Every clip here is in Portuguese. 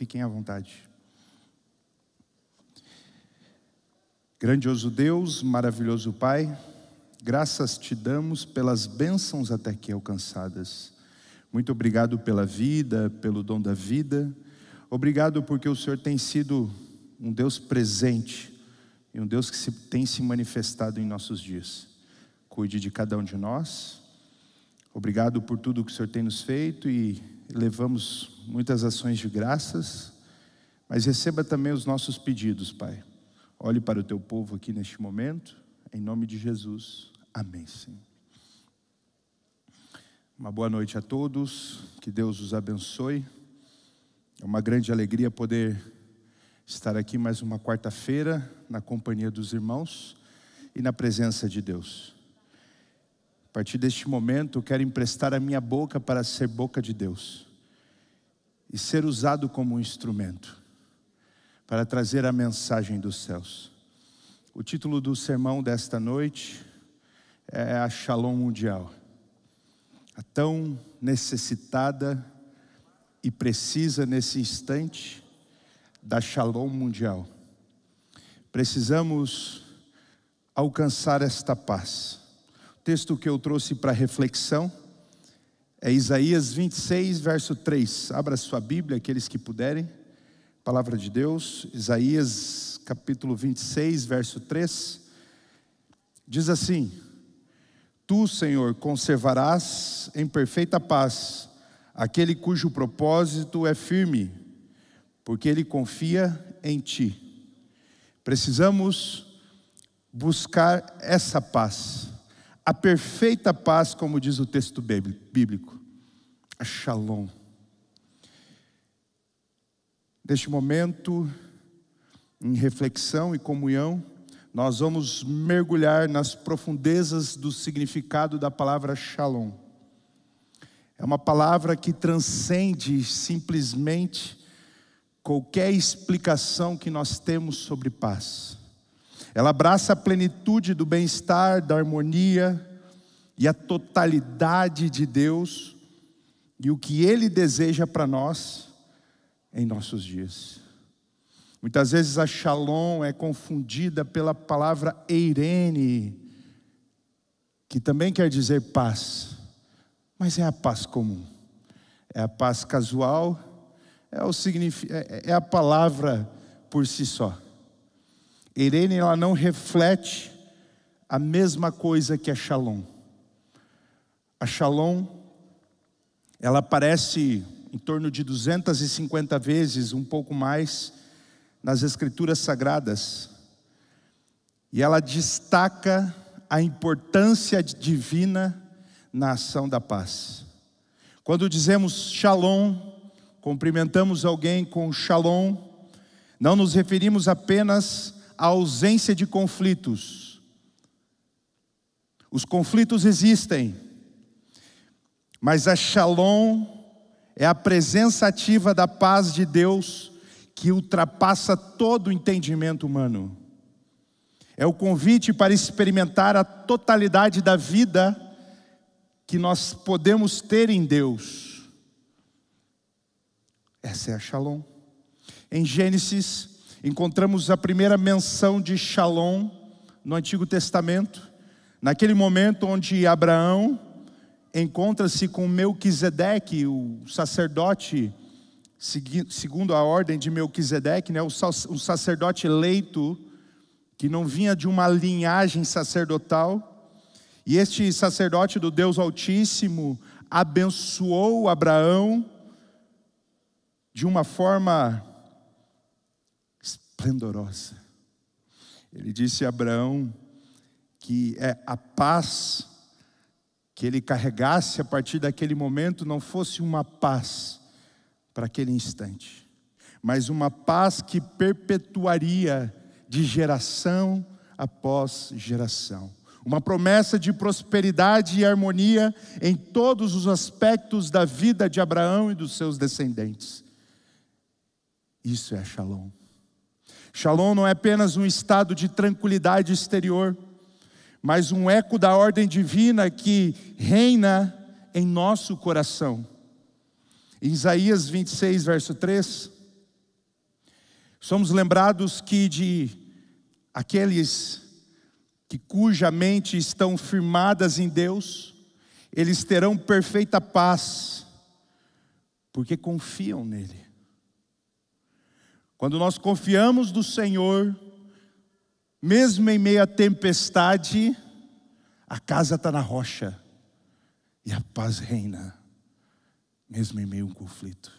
Fiquem à vontade. Grandioso Deus, maravilhoso Pai, graças te damos pelas bênçãos até aqui alcançadas. Muito obrigado pela vida, pelo dom da vida. Obrigado porque o Senhor tem sido um Deus presente e um Deus que se, tem se manifestado em nossos dias. Cuide de cada um de nós. Obrigado por tudo que o Senhor tem nos feito e levamos muitas ações de graças, mas receba também os nossos pedidos, Pai. Olhe para o teu povo aqui neste momento, em nome de Jesus. Amém, Senhor. Uma boa noite a todos, que Deus os abençoe. É uma grande alegria poder estar aqui mais uma quarta-feira, na companhia dos irmãos e na presença de Deus. A partir deste momento, eu quero emprestar a minha boca para ser boca de Deus e ser usado como um instrumento para trazer a mensagem dos céus. O título do sermão desta noite é a Shalom Mundial, a tão necessitada e precisa nesse instante da Shalom Mundial. Precisamos alcançar esta paz. O texto que eu trouxe para reflexão é Isaías 26, verso 3. Abra sua Bíblia, aqueles que puderem. Palavra de Deus, Isaías capítulo 26, verso 3. Diz assim: Tu, Senhor, conservarás em perfeita paz aquele cujo propósito é firme, porque ele confia em ti. Precisamos buscar essa paz a perfeita paz, como diz o texto bíblico, a shalom. Neste momento, em reflexão e comunhão, nós vamos mergulhar nas profundezas do significado da palavra shalom. É uma palavra que transcende simplesmente qualquer explicação que nós temos sobre paz. Ela abraça a plenitude do bem-estar, da harmonia e a totalidade de Deus e o que Ele deseja para nós em nossos dias. Muitas vezes a shalom é confundida pela palavra eirene, que também quer dizer paz, mas é a paz comum, é a paz casual, é, o, é, é a palavra por si só. Irene ela não reflete a mesma coisa que a Shalom. A Shalom ela aparece em torno de 250 vezes, um pouco mais, nas escrituras sagradas. E ela destaca a importância divina na ação da paz. Quando dizemos Shalom, cumprimentamos alguém com Shalom, não nos referimos apenas a ausência de conflitos. Os conflitos existem, mas a Shalom é a presença ativa da paz de Deus que ultrapassa todo o entendimento humano. É o convite para experimentar a totalidade da vida que nós podemos ter em Deus. Essa é a Shalom. Em Gênesis encontramos a primeira menção de Shalom no Antigo Testamento, naquele momento onde Abraão encontra-se com Melquisedeque, o sacerdote segundo a ordem de Melquisedeque, né, o sacerdote eleito que não vinha de uma linhagem sacerdotal, e este sacerdote do Deus Altíssimo abençoou Abraão de uma forma esplendorosa. Ele disse a Abraão que é a paz que ele carregasse a partir daquele momento não fosse uma paz para aquele instante, mas uma paz que perpetuaria de geração após geração. Uma promessa de prosperidade e harmonia em todos os aspectos da vida de Abraão e dos seus descendentes. Isso é Shalom. Shalom não é apenas um estado de tranquilidade exterior, mas um eco da ordem divina que reina em nosso coração. Em Isaías 26, verso 3, somos lembrados que de aqueles que cuja mente estão firmadas em Deus, eles terão perfeita paz, porque confiam nele. Quando nós confiamos no Senhor, mesmo em meio à tempestade, a casa está na rocha e a paz reina, mesmo em meio a um conflito.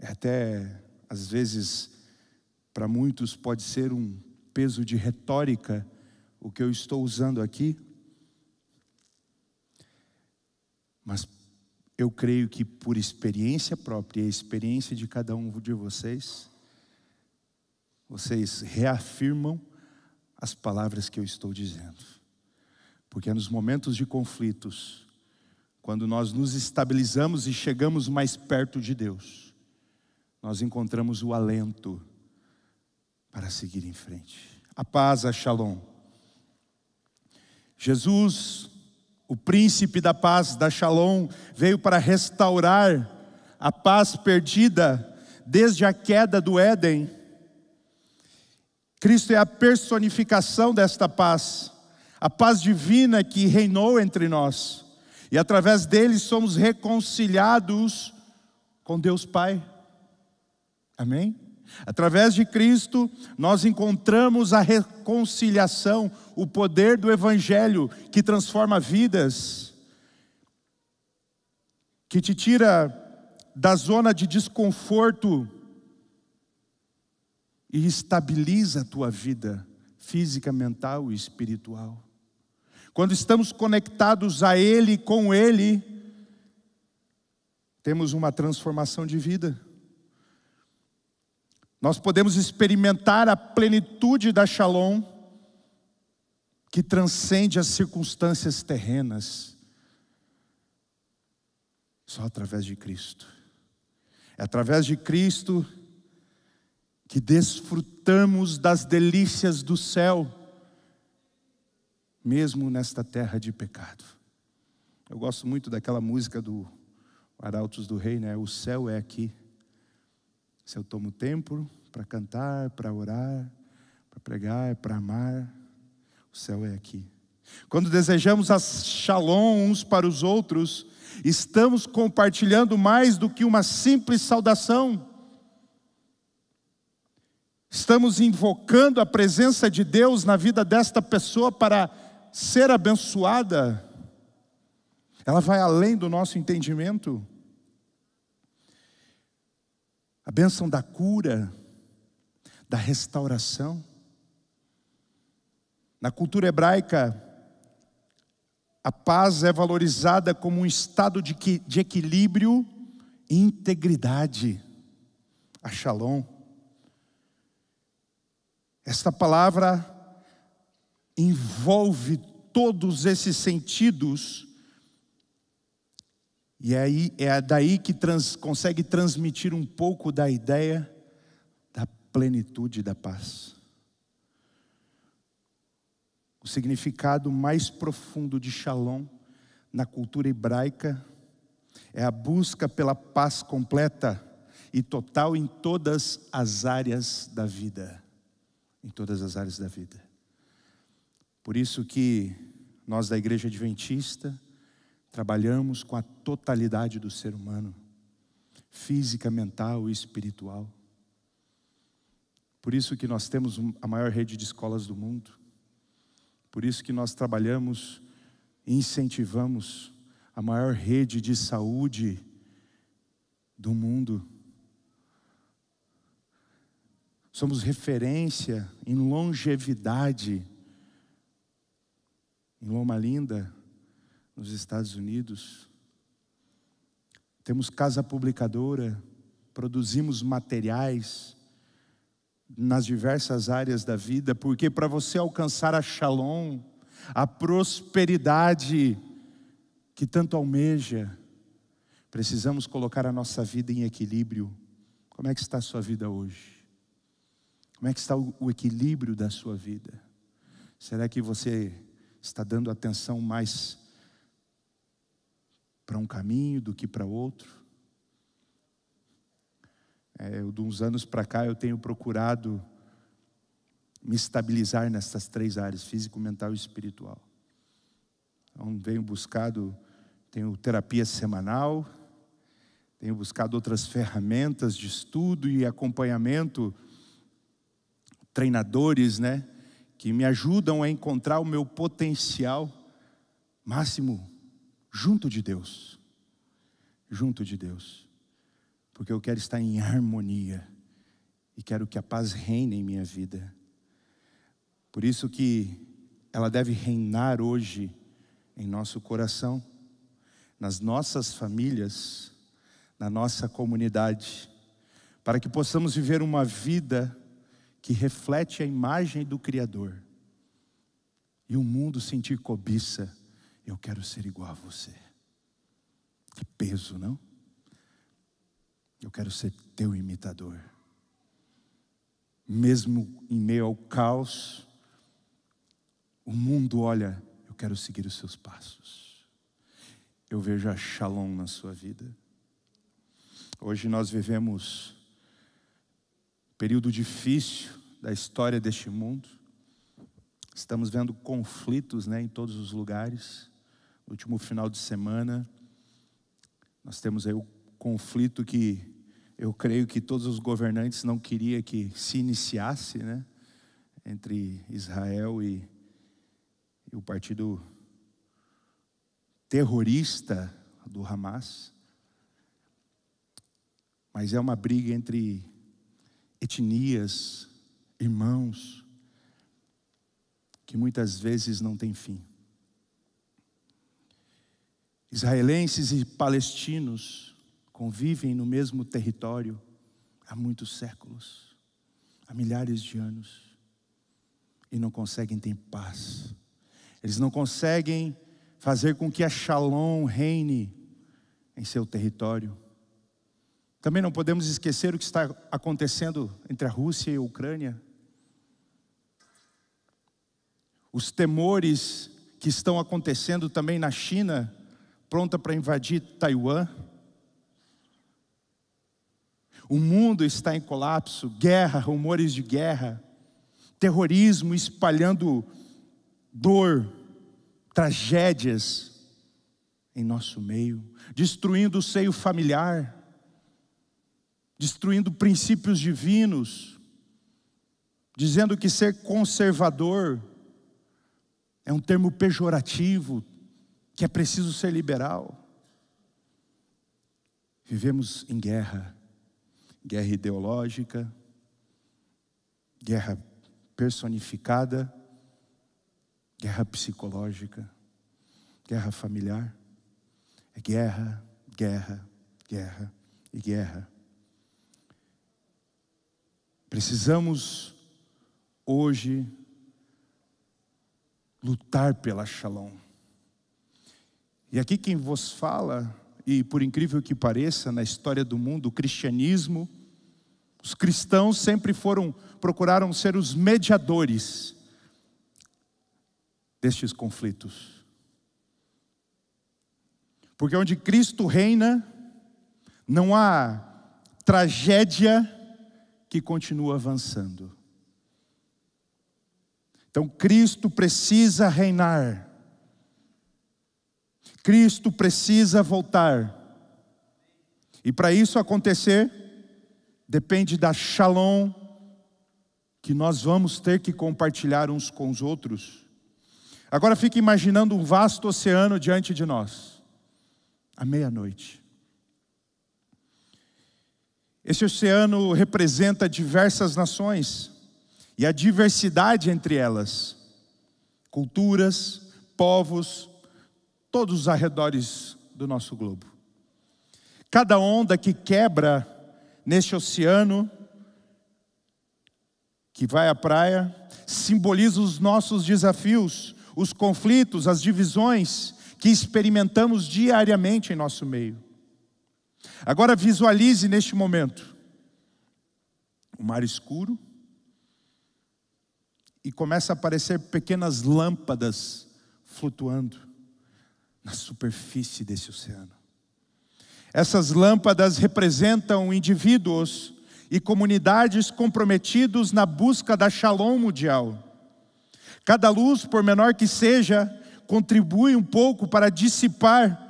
É até, às vezes, para muitos pode ser um peso de retórica o que eu estou usando aqui, mas eu creio que por experiência própria e a experiência de cada um de vocês, vocês reafirmam as palavras que eu estou dizendo. Porque é nos momentos de conflitos, quando nós nos estabilizamos e chegamos mais perto de Deus, nós encontramos o alento para seguir em frente. A paz, a shalom. Jesus o príncipe da paz, da Shalom, veio para restaurar a paz perdida desde a queda do Éden. Cristo é a personificação desta paz, a paz divina que reinou entre nós, e através dele somos reconciliados com Deus Pai. Amém? Através de Cristo, nós encontramos a reconciliação, o poder do Evangelho que transforma vidas, que te tira da zona de desconforto e estabiliza a tua vida física, mental e espiritual. Quando estamos conectados a Ele, com Ele, temos uma transformação de vida. Nós podemos experimentar a plenitude da Shalom que transcende as circunstâncias terrenas, só através de Cristo. É através de Cristo que desfrutamos das delícias do céu, mesmo nesta terra de pecado. Eu gosto muito daquela música do Arautos do Rei, né? O céu é aqui. Se eu tomo tempo para cantar, para orar, para pregar, para amar, o céu é aqui. Quando desejamos a shalom uns para os outros, estamos compartilhando mais do que uma simples saudação. Estamos invocando a presença de Deus na vida desta pessoa para ser abençoada. Ela vai além do nosso entendimento. A bênção da cura, da restauração. Na cultura hebraica, a paz é valorizada como um estado de, de equilíbrio e integridade. A shalom. Esta palavra envolve todos esses sentidos, e é aí, é daí que trans, consegue transmitir um pouco da ideia da plenitude da paz. O significado mais profundo de shalom na cultura hebraica é a busca pela paz completa e total em todas as áreas da vida. Em todas as áreas da vida. Por isso que nós da Igreja Adventista trabalhamos com a totalidade do ser humano, física, mental e espiritual. Por isso que nós temos a maior rede de escolas do mundo por isso que nós trabalhamos e incentivamos a maior rede de saúde do mundo. Somos referência em longevidade em Loma Linda, nos Estados Unidos. Temos casa publicadora, produzimos materiais nas diversas áreas da vida, porque para você alcançar a shalom, a prosperidade que tanto almeja, precisamos colocar a nossa vida em equilíbrio. Como é que está a sua vida hoje? Como é que está o equilíbrio da sua vida? Será que você está dando atenção mais para um caminho do que para outro? É, de uns anos para cá eu tenho procurado me estabilizar nessas três áreas, físico, mental e espiritual. Então, venho buscado, tenho terapia semanal, tenho buscado outras ferramentas de estudo e acompanhamento, treinadores, né, que me ajudam a encontrar o meu potencial máximo junto de Deus. Junto de Deus porque eu quero estar em harmonia e quero que a paz reine em minha vida. Por isso que ela deve reinar hoje em nosso coração, nas nossas famílias, na nossa comunidade, para que possamos viver uma vida que reflete a imagem do Criador. E o mundo sentir cobiça, eu quero ser igual a você. Que peso, não? Eu quero ser teu imitador. Mesmo em meio ao caos, o mundo olha, eu quero seguir os seus passos. Eu vejo a shalom na sua vida. Hoje nós vivemos um período difícil da história deste mundo. Estamos vendo conflitos né, em todos os lugares. No último final de semana, nós temos aí o conflito que eu creio que todos os governantes não queriam que se iniciasse, né? Entre Israel e, e o partido terrorista do Hamas. Mas é uma briga entre etnias, irmãos, que muitas vezes não tem fim. Israelenses e palestinos convivem no mesmo território há muitos séculos, há milhares de anos, e não conseguem ter paz. Eles não conseguem fazer com que a Shalom reine em seu território. Também não podemos esquecer o que está acontecendo entre a Rússia e a Ucrânia. Os temores que estão acontecendo também na China, pronta para invadir Taiwan o mundo está em colapso, guerra, rumores de guerra, terrorismo espalhando dor, tragédias em nosso meio, destruindo o seio familiar, destruindo princípios divinos, dizendo que ser conservador é um termo pejorativo, que é preciso ser liberal. Vivemos em guerra guerra ideológica, guerra personificada, guerra psicológica, guerra familiar. É guerra, guerra, guerra e guerra. Precisamos hoje lutar pela Shalom. E aqui quem vos fala e por incrível que pareça, na história do mundo, o cristianismo, os cristãos sempre foram, procuraram ser os mediadores destes conflitos. Porque onde Cristo reina, não há tragédia que continua avançando. Então Cristo precisa reinar. Cristo precisa voltar. E para isso acontecer, depende da shalom que nós vamos ter que compartilhar uns com os outros. Agora fique imaginando um vasto oceano diante de nós, à meia-noite. Esse oceano representa diversas nações e a diversidade entre elas, culturas, povos, todos os arredores do nosso globo. Cada onda que quebra neste oceano, que vai à praia, simboliza os nossos desafios, os conflitos, as divisões que experimentamos diariamente em nosso meio. Agora visualize neste momento o mar escuro e começa a aparecer pequenas lâmpadas flutuando na superfície desse oceano. Essas lâmpadas representam indivíduos e comunidades comprometidos na busca da shalom mundial. Cada luz, por menor que seja, contribui um pouco para dissipar,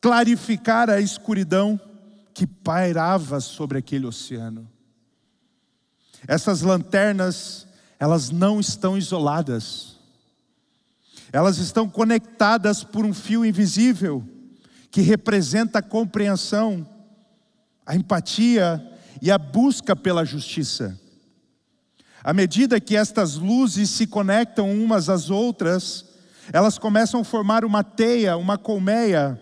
clarificar a escuridão que pairava sobre aquele oceano. Essas lanternas, elas não estão isoladas. Elas estão conectadas por um fio invisível que representa a compreensão, a empatia e a busca pela justiça. À medida que estas luzes se conectam umas às outras, elas começam a formar uma teia, uma colmeia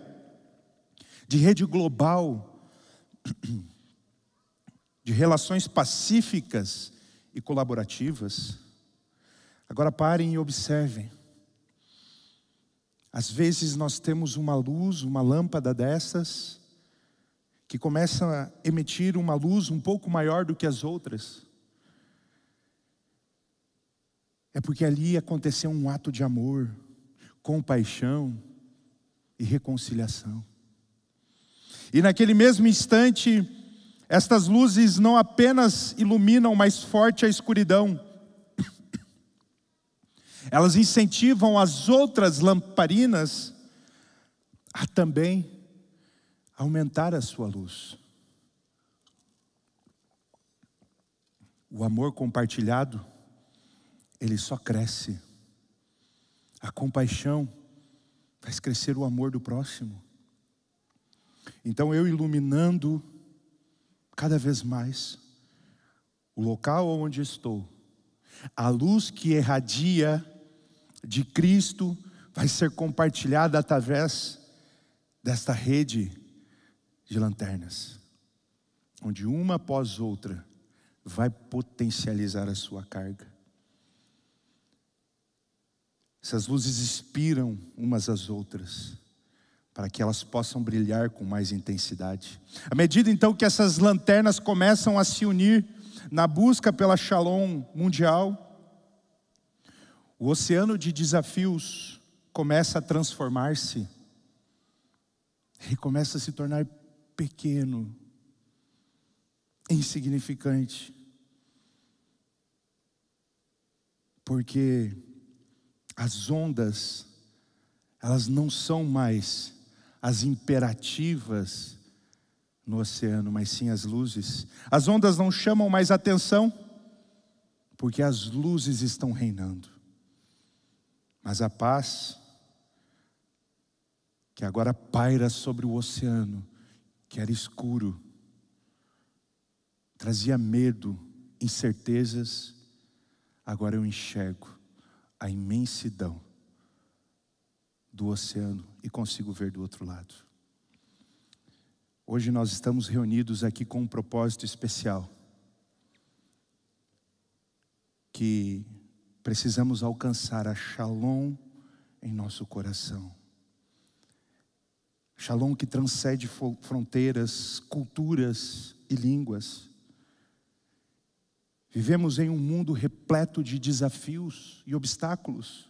de rede global, de relações pacíficas e colaborativas. Agora parem e observem. Às vezes nós temos uma luz, uma lâmpada dessas, que começa a emitir uma luz um pouco maior do que as outras. É porque ali aconteceu um ato de amor, compaixão e reconciliação. E naquele mesmo instante, estas luzes não apenas iluminam mais forte a escuridão, elas incentivam as outras lamparinas a também aumentar a sua luz. O amor compartilhado, ele só cresce. A compaixão faz crescer o amor do próximo. Então eu iluminando cada vez mais o local onde estou, a luz que irradia de Cristo vai ser compartilhada através desta rede de lanternas, onde uma após outra vai potencializar a sua carga. Essas luzes inspiram umas às outras, para que elas possam brilhar com mais intensidade. À medida então que essas lanternas começam a se unir na busca pela Shalom mundial, o oceano de desafios começa a transformar-se, ele começa a se tornar pequeno, insignificante, porque as ondas, elas não são mais as imperativas no oceano, mas sim as luzes. As ondas não chamam mais atenção, porque as luzes estão reinando. Mas a paz que agora paira sobre o oceano, que era escuro, trazia medo, incertezas, agora eu enxergo a imensidão do oceano e consigo ver do outro lado. Hoje nós estamos reunidos aqui com um propósito especial. Que precisamos alcançar a Shalom em nosso coração. Shalom que transcende fronteiras, culturas e línguas. Vivemos em um mundo repleto de desafios e obstáculos,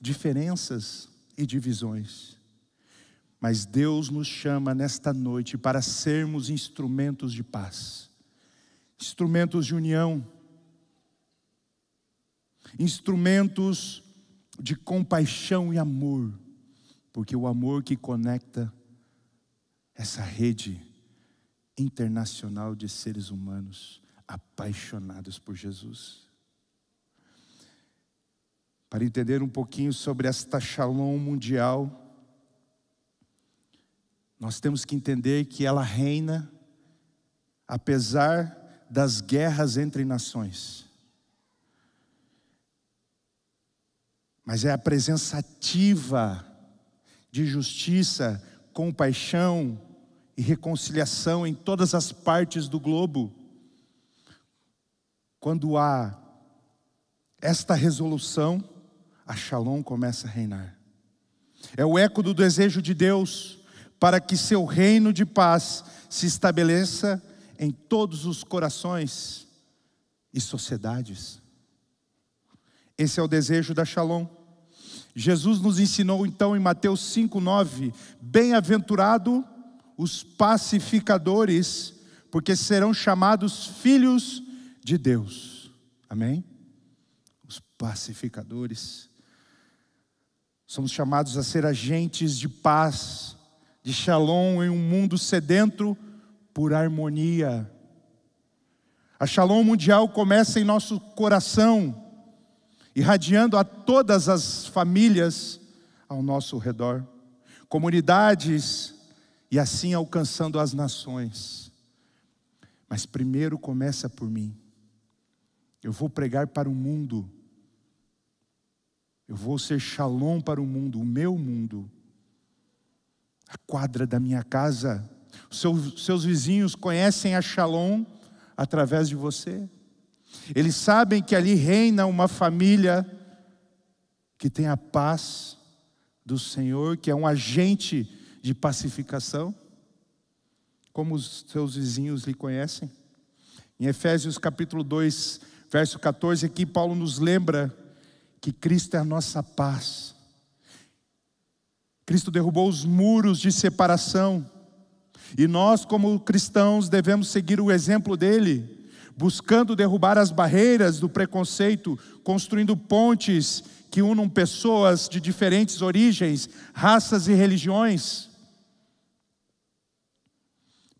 diferenças e divisões. Mas Deus nos chama nesta noite para sermos instrumentos de paz, instrumentos de união, instrumentos de compaixão e amor, porque o amor que conecta essa rede internacional de seres humanos apaixonados por Jesus. Para entender um pouquinho sobre esta Shalom mundial, nós temos que entender que ela reina apesar das guerras entre nações. mas é a presença ativa de justiça, compaixão e reconciliação em todas as partes do globo. Quando há esta resolução, a Shalom começa a reinar. É o eco do desejo de Deus para que seu reino de paz se estabeleça em todos os corações e sociedades. Esse é o desejo da Shalom. Jesus nos ensinou então em Mateus 5:9, bem-aventurado os pacificadores, porque serão chamados filhos de Deus. Amém? Os pacificadores somos chamados a ser agentes de paz, de Shalom em um mundo sedento por harmonia. A Shalom mundial começa em nosso coração irradiando a todas as famílias ao nosso redor, comunidades e assim alcançando as nações. Mas primeiro começa por mim. Eu vou pregar para o mundo. Eu vou ser shalom para o mundo, o meu mundo. A quadra da minha casa. Seus, seus vizinhos conhecem a shalom através de você. Eles sabem que ali reina uma família que tem a paz do Senhor, que é um agente de pacificação, como os seus vizinhos lhe conhecem. Em Efésios capítulo 2, verso 14, aqui Paulo nos lembra que Cristo é a nossa paz. Cristo derrubou os muros de separação. E nós, como cristãos, devemos seguir o exemplo dele buscando derrubar as barreiras do preconceito, construindo pontes que unam pessoas de diferentes origens, raças e religiões.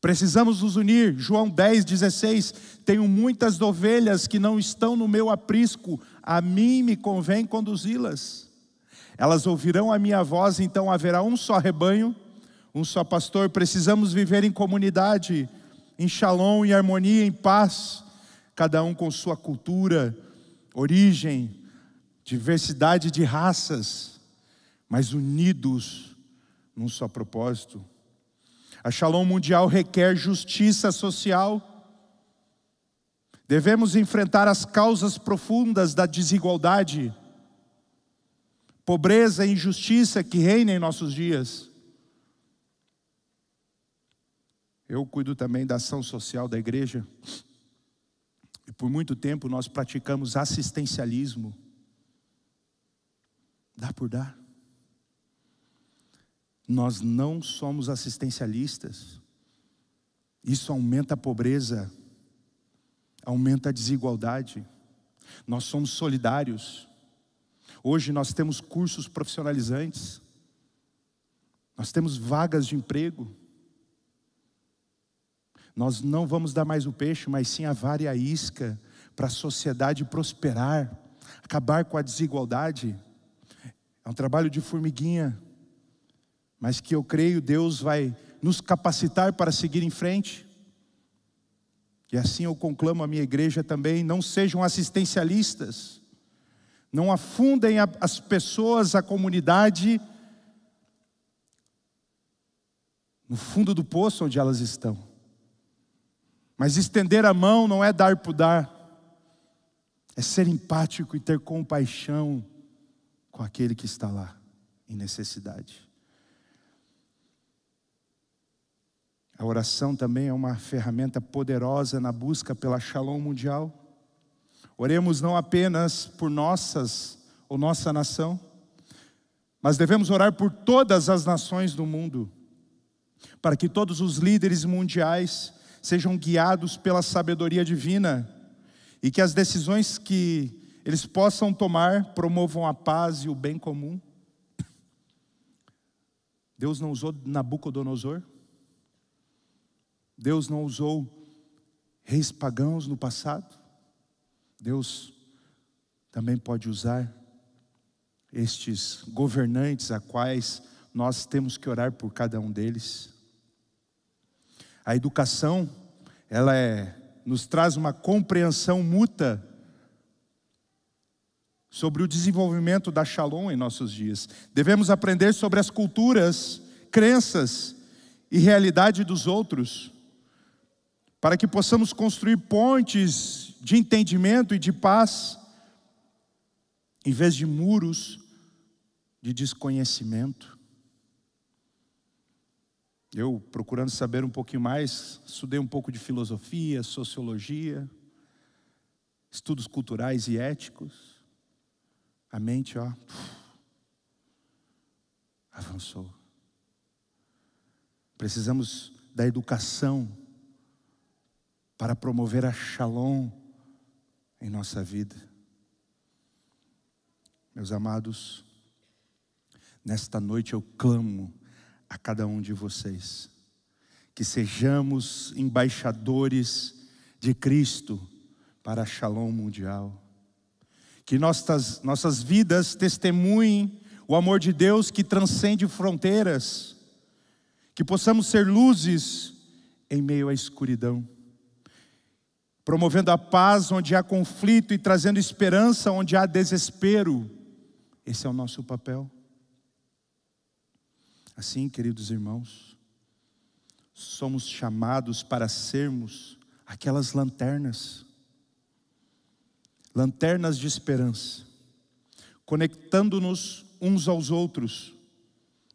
Precisamos nos unir. João 10, 16. Tenho muitas ovelhas que não estão no meu aprisco, a mim me convém conduzi-las. Elas ouvirão a minha voz, então haverá um só rebanho, um só pastor. Precisamos viver em comunidade, em shalom, em harmonia, em paz cada um com sua cultura, origem, diversidade de raças, mas unidos num só propósito. A Shalom Mundial requer justiça social. Devemos enfrentar as causas profundas da desigualdade, pobreza e injustiça que reina em nossos dias. Eu cuido também da ação social da igreja. E por muito tempo nós praticamos assistencialismo. Dá por dar. Nós não somos assistencialistas. Isso aumenta a pobreza, aumenta a desigualdade. Nós somos solidários. Hoje nós temos cursos profissionalizantes, nós temos vagas de emprego, nós não vamos dar mais o peixe, mas sim a vara e a isca para a sociedade prosperar, acabar com a desigualdade. É um trabalho de formiguinha, mas que eu creio Deus vai nos capacitar para seguir em frente. E assim eu conclamo a minha igreja também: não sejam assistencialistas, não afundem as pessoas, a comunidade, no fundo do poço onde elas estão. Mas estender a mão não é dar por dar, é ser empático e ter compaixão com aquele que está lá em necessidade. A oração também é uma ferramenta poderosa na busca pela Shalom mundial. Oremos não apenas por nossas ou nossa nação, mas devemos orar por todas as nações do mundo, para que todos os líderes mundiais sejam guiados pela sabedoria divina e que as decisões que eles possam tomar promovam a paz e o bem comum. Deus não usou Nabucodonosor, Deus não usou reis pagãos no passado, Deus também pode usar estes governantes a quais nós temos que orar por cada um deles. A educação, ela é, nos traz uma compreensão mútua sobre o desenvolvimento da Shalom em nossos dias. Devemos aprender sobre as culturas, crenças e realidade dos outros, para que possamos construir pontes de entendimento e de paz, em vez de muros de desconhecimento. Eu, procurando saber um pouquinho mais, estudei um pouco de filosofia, sociologia, estudos culturais e éticos. A mente, ó, avançou. Precisamos da educação para promover a shalom em nossa vida. Meus amados, nesta noite eu clamo a cada um de vocês. Que sejamos embaixadores de Cristo para a Shalom mundial. Que nossas, nossas vidas testemunhem o amor de Deus que transcende fronteiras. Que possamos ser luzes em meio à escuridão, promovendo a paz onde há conflito e trazendo esperança onde há desespero. Esse é o nosso papel. Assim, queridos irmãos, somos chamados para sermos aquelas lanternas, lanternas de esperança, conectando-nos uns aos outros,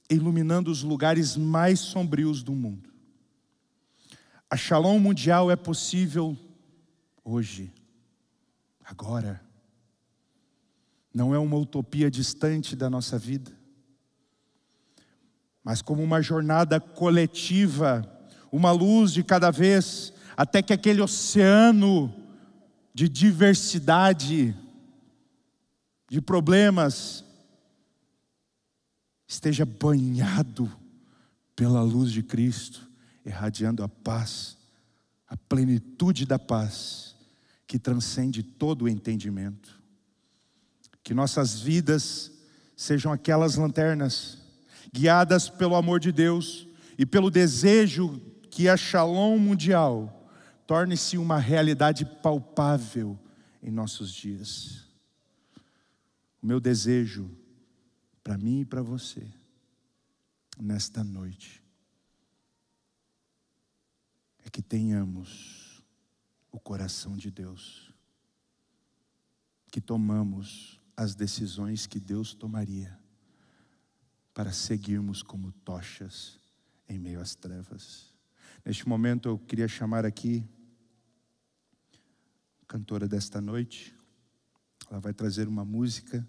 iluminando os lugares mais sombrios do mundo. A Shalom mundial é possível hoje, agora. Não é uma utopia distante da nossa vida mas como uma jornada coletiva, uma luz de cada vez, até que aquele oceano de diversidade, de problemas, esteja banhado pela luz de Cristo, irradiando a paz, a plenitude da paz, que transcende todo o entendimento. Que nossas vidas sejam aquelas lanternas guiadas pelo amor de Deus e pelo desejo que a é Shalom mundial torne-se uma realidade palpável em nossos dias. O meu desejo para mim e para você nesta noite é que tenhamos o coração de Deus, que tomamos as decisões que Deus tomaria para seguirmos como tochas em meio às trevas. Neste momento eu queria chamar aqui a cantora desta noite. Ela vai trazer uma música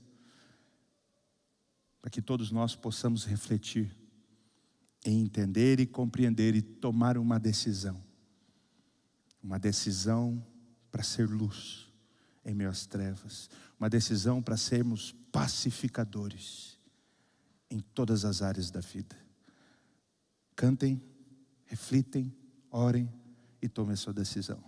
para que todos nós possamos refletir em entender e compreender e tomar uma decisão. Uma decisão para ser luz em meio às trevas, uma decisão para sermos pacificadores em todas as áreas da vida. Cantem, reflitem, orem e tomem a sua decisão.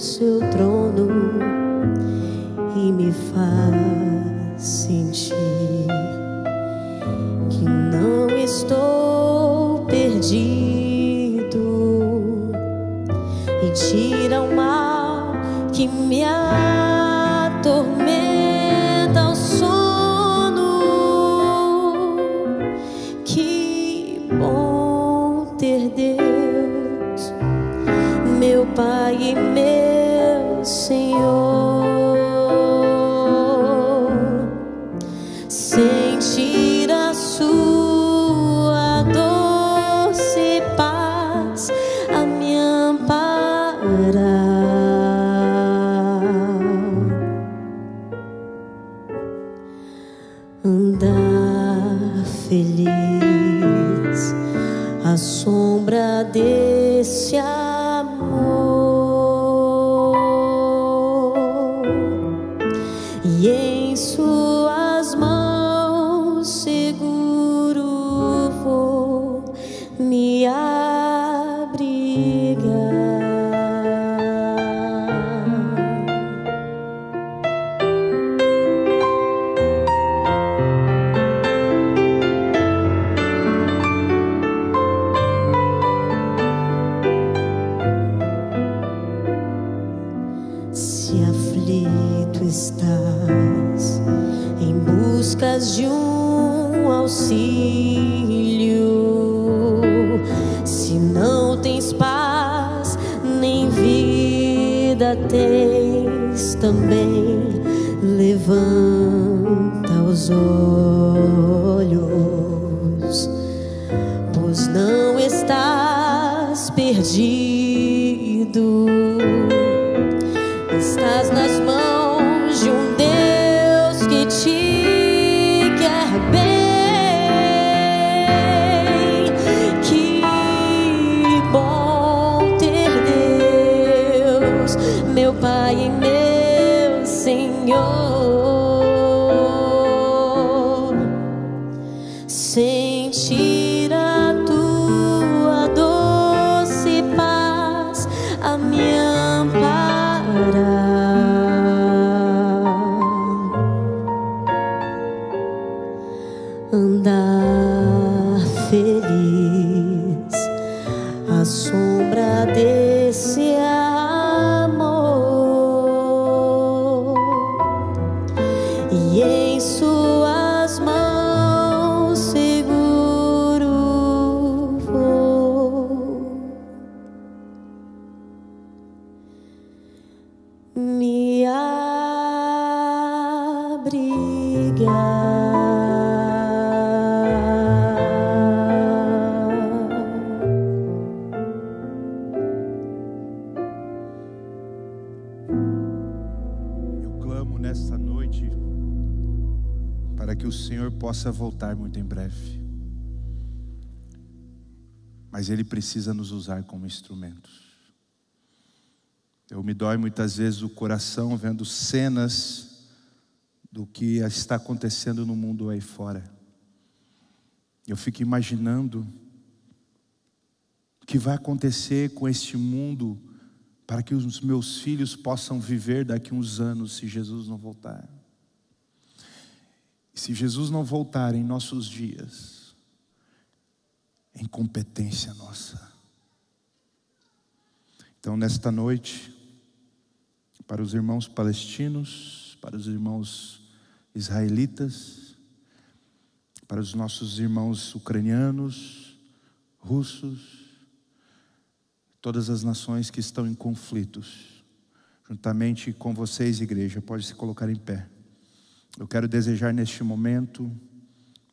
seu trono. you. possa voltar muito em breve. Mas Ele precisa nos usar como instrumentos. Eu me dói muitas vezes o coração vendo cenas do que está acontecendo no mundo aí fora. Eu fico imaginando o que vai acontecer com este mundo para que os meus filhos possam viver daqui uns anos se Jesus não voltar. Se Jesus não voltar em nossos dias, é incompetência nossa. Então, nesta noite, para os irmãos palestinos, para os irmãos israelitas, para os nossos irmãos ucranianos, russos, todas as nações que estão em conflitos, juntamente com vocês, igreja, pode se colocar em pé. Eu quero desejar neste momento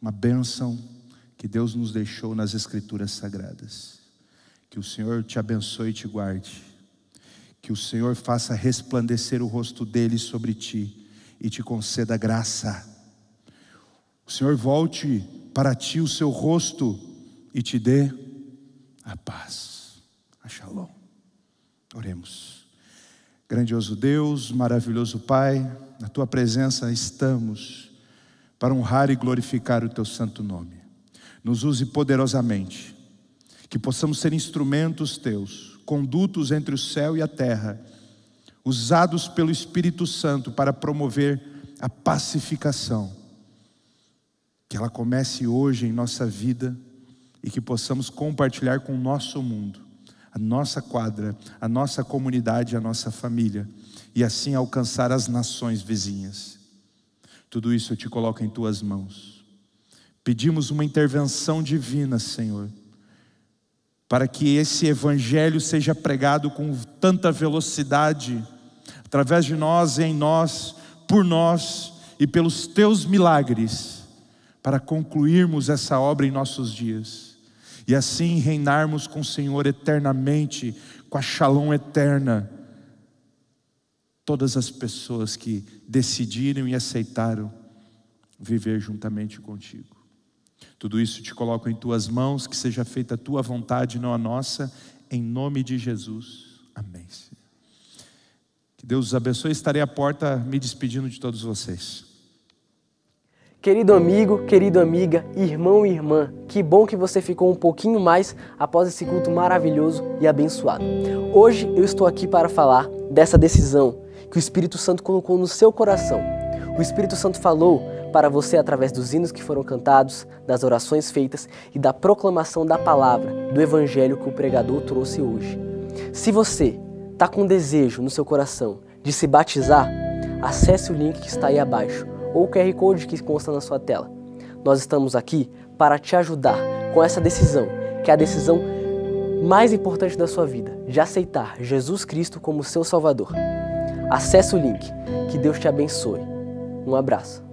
uma bênção que Deus nos deixou nas Escrituras Sagradas. Que o Senhor te abençoe e te guarde. Que o Senhor faça resplandecer o rosto dele sobre ti e te conceda graça. O Senhor volte para ti o seu rosto e te dê a paz. A shalom. Oremos. Grandioso Deus, maravilhoso Pai, na tua presença estamos para honrar e glorificar o teu santo nome. Nos use poderosamente, que possamos ser instrumentos teus, condutos entre o céu e a terra, usados pelo Espírito Santo para promover a pacificação. Que ela comece hoje em nossa vida e que possamos compartilhar com o nosso mundo a nossa quadra, a nossa comunidade, a nossa família, e assim alcançar as nações vizinhas. Tudo isso eu te coloco em tuas mãos. Pedimos uma intervenção divina, Senhor, para que esse evangelho seja pregado com tanta velocidade, através de nós e em nós, por nós e pelos teus milagres, para concluirmos essa obra em nossos dias e assim reinarmos com o Senhor eternamente, com a shalom eterna. Todas as pessoas que decidiram e aceitaram viver juntamente contigo. Tudo isso te coloco em tuas mãos, que seja feita a tua vontade, não a nossa, em nome de Jesus. Amém. Que Deus os abençoe. Estarei à porta me despedindo de todos vocês. Querido amigo, querida amiga, irmão e irmã, que bom que você ficou um pouquinho mais após esse culto maravilhoso e abençoado. Hoje eu estou aqui para falar dessa decisão que o Espírito Santo colocou no seu coração. O Espírito Santo falou para você através dos hinos que foram cantados, das orações feitas e da proclamação da palavra, do evangelho que o pregador trouxe hoje. Se você está com desejo no seu coração de se batizar, acesse o link que está aí abaixo ou o QR Code que consta na sua tela. Nós estamos aqui para te ajudar com essa decisão, que é a decisão mais importante da sua vida, de aceitar Jesus Cristo como seu Salvador. Acesse o link. Que Deus te abençoe. Um abraço.